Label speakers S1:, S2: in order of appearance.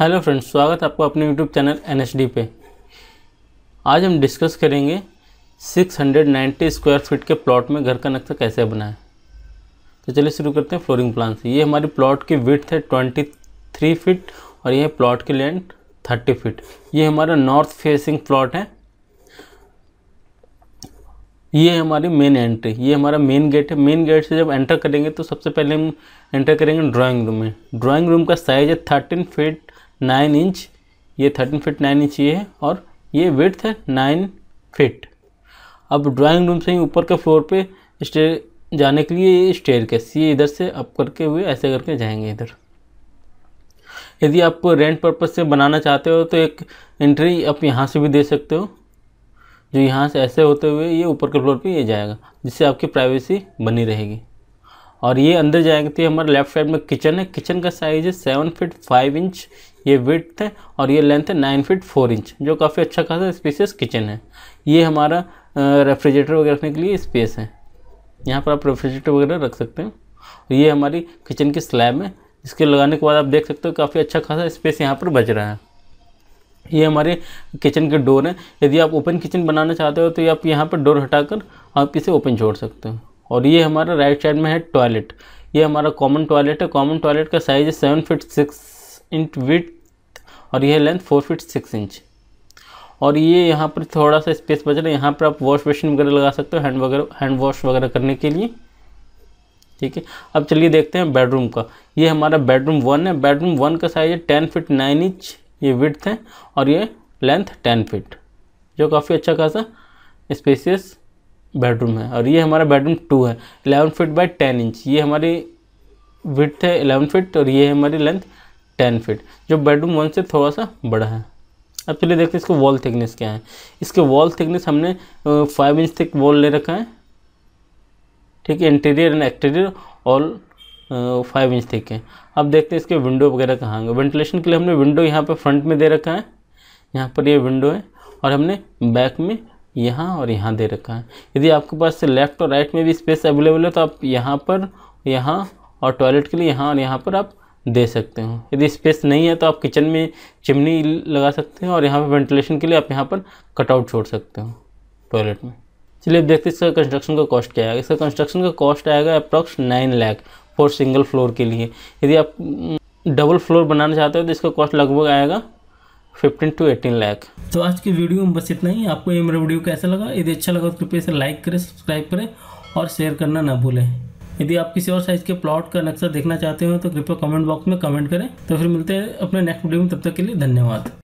S1: hello friends स्वागत है आपको अपने यूट्यूब चैनल एन पे आज हम डिस्कस करेंगे 690 स्क्वायर फीट के प्लॉट में घर का नक्शा कैसे बनाएं तो चलिए शुरू करते हैं फ्लोरिंग प्लान से ये हमारी प्लॉट की विथ है 23 फीट और ये प्लॉट की लेंथ 30 फीट ये हमारा नॉर्थ फेसिंग प्लॉट है ये हमारी मेन एंट्री ये हमारा मेन गेट है मेन गेट से जब एंटर करेंगे तो सबसे पहले हम एंटर करेंगे ड्राइंग रूम में ड्राइंग रूम का साइज है थर्टीन फीट नाइन इंच ये थर्टीन फिट नाइन इंच ये है और ये विथ है नाइन फिट अब ड्राइंग रूम से ही ऊपर के फ्लोर पे स्टेयर जाने के लिए ये स्टेयर के ये इधर से अप करके हुए ऐसे करके जाएंगे इधर यदि आप रेंट पर्पज़ से बनाना चाहते हो तो एक एंट्री आप यहाँ से भी दे सकते हो जो यहाँ से ऐसे होते हुए ये ऊपर के फ्लोर पे ये जाएगा जिससे आपकी प्राइवेसी बनी रहेगी और ये अंदर जाएंगे तो हमारे लेफ्ट साइड में किचन है किचन का साइज़ है सेवन फीट फाइव इंच ये विथ है और ये लेंथ है नाइन फिट फोर इंच जो काफ़ी अच्छा खासा स्पेसियस किचन है ये हमारा रेफ्रिजरेटर वगैरह रखने के लिए स्पेस है यहाँ पर आप रेफ्रिजरेटर वगैरह रख सकते हैं और ये हमारी किचन की स्लैब है इसके लगाने के बाद आप देख सकते हो काफ़ी अच्छा खासा स्पेस यहाँ पर बच रहा है ये हमारे किचन के डोर हैं यदि आप ओपन किचन बनाना चाहते हो तो आप यहाँ पर डोर हटाकर आप इसे ओपन छोड़ सकते हो और ये हमारा राइट साइड में है टॉयलेट ये हमारा कॉमन टॉयलेट है कॉमन टॉयलेट का साइज़ है seven feet six inch width और यह length four feet six inch और ये यहाँ पर थोड़ा सा स्पेस बच रहा है यहाँ पर आप वॉश बेसिन वगैरह लगा सकते हो हैंड वगैरह हैंड वॉश वगैरह करने के लिए ठीक है अब चलिए देखते हैं बेडरूम का ये हमारा बेडरूम वन है बेडरूम वन का साइज़ है टेन फिट नाइन इंच ये विड्थ है और ये लेंथ टेन फिट जो काफ़ी अच्छा खासा स्पेसियस बेडरूम है और ये हमारा बेडरूम टू है eleven feet by ten inch ये हमारी विथ है एलेवन फिट और ये है हमारी लेंथ टेन फिट जो बेडरूम वन से थोड़ा सा बड़ा है अब चलिए देखते हैं इसको वॉल थिकनेस क्या है इसके वॉल थिकनेस हमने फाइव इंच थिक वॉल ले रखा है ठीक है interior and exterior all five inch thick है अब देखते हैं इसके विंडो वगैरह कहाँ होंगे वेंटिलेशन के लिए हमने विंडो यहाँ पर फ्रंट में दे रखा है यहाँ पर ये यह विंडो है और हमने बैक में यहाँ और यहाँ दे रखा है यदि आपके पास लेफ़्ट और राइट में भी स्पेस अवेलेबल है तो आप यहाँ पर यहाँ और टॉयलेट के लिए यहाँ और यहाँ पर आप दे सकते हो यदि स्पेस नहीं है तो आप किचन में चिमनी लगा सकते हैं और यहाँ पर वेंटिलेशन के लिए आप यहाँ पर कटआउट छोड़ सकते हो टॉयलेट में चलिए अब देखते हैं इसका कंस्ट्रक्शन का कॉस्ट क्या आएगा इसका कंस्ट्रक्शन का कॉस्ट आएगा approx nine lakh for single floor के लिए यदि आप डबल फ्लोर बनाना चाहते हो तो इसका कॉस्ट लगभग आएगा फिफ्टीन टू एटीन लैख तो आज की वीडियो में बस इतना ही आपको ये मेरा वीडियो कैसा लगा यदि अच्छा लगा तो कृपया इसे लाइक करें सब्सक्राइब करें और शेयर करना ना भूलें यदि आप किसी और साइज़ के प्लॉट का नक्शा देखना चाहते हो तो कृपया कमेंट बॉक्स में कमेंट करें तो फिर मिलते हैं अपने नेक्स्ट वीडियो में तब तक के लिए धन्यवाद